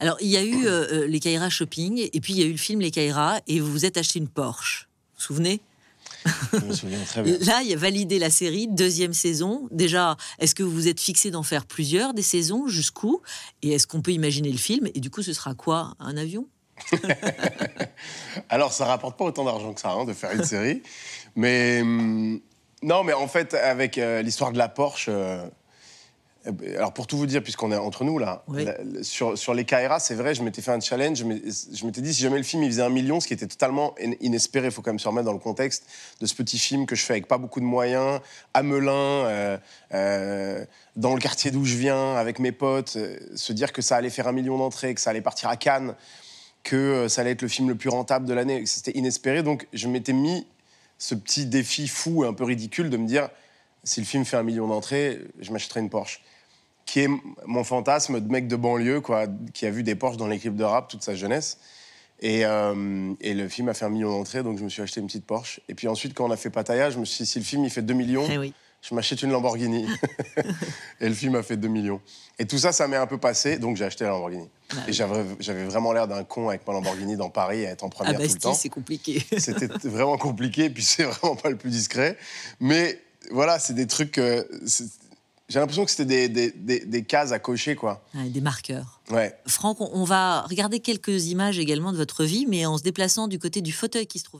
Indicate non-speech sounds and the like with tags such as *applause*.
Alors, il y a eu euh, euh, les Caïras Shopping, et puis il y a eu le film Les Caïras », et vous vous êtes acheté une Porsche. Vous vous souvenez je me souviens très bien. *laughs* Là, il y a validé la série, deuxième saison. Déjà, est-ce que vous vous êtes fixé d'en faire plusieurs des saisons Jusqu'où Et est-ce qu'on peut imaginer le film Et du coup, ce sera quoi Un avion *laughs* Alors, ça rapporte pas autant d'argent que ça, hein, de faire une série. Mais hum, non, mais en fait, avec euh, l'histoire de la Porsche, alors pour tout vous dire, puisqu'on est entre nous là, sur, les KRA, c'est vrai, je m'étais fait un challenge, je m'étais dit si jamais le film il faisait un million, ce qui était totalement inespéré, il faut quand même se remettre dans le contexte de ce petit film que je fais avec pas beaucoup de moyens, à Melun, euh, euh, dans le quartier d'où je viens, avec mes potes, euh, se dire que ça allait faire un million d'entrées, que ça allait partir à Cannes, que ça allait être le film le plus rentable de l'année, c'était inespéré, donc je m'étais mis ce petit défi fou et un peu ridicule de me dire si le film fait un million d'entrées, je m'achèterai une Porsche qui est mon fantasme de mec de banlieue, quoi, qui a vu des Porsches dans l'équipe de rap toute sa jeunesse. Euh, et, le film a fait un million d'entrées, donc je me suis acheté une petite Porsche. Et puis ensuite, quand on a fait Pattaya, je me suis dit, si le film il fait 2 millions, eh je m'achète une Lamborghini. *laughs* et le film a fait 2 millions. Et tout ça, ça m'est un peu passé, donc j'ai acheté la Lamborghini. Bah et j'avais vraiment l'air d'un con avec ma Lamborghini dans Paris à être en première ah bah, tout le temps. c'est compliqué. *laughs* C'était vraiment compliqué, et puis c'est vraiment pas le plus discret. Mais voilà, c'est des trucs... c'est j'ai l'impression que c'était des, des, cases à cocher, quoi. Ah, des marqueurs. Ouais. Franck, on va regarder quelques images également de votre vie, mais en se déplaçant du côté du fauteuil qui se trouve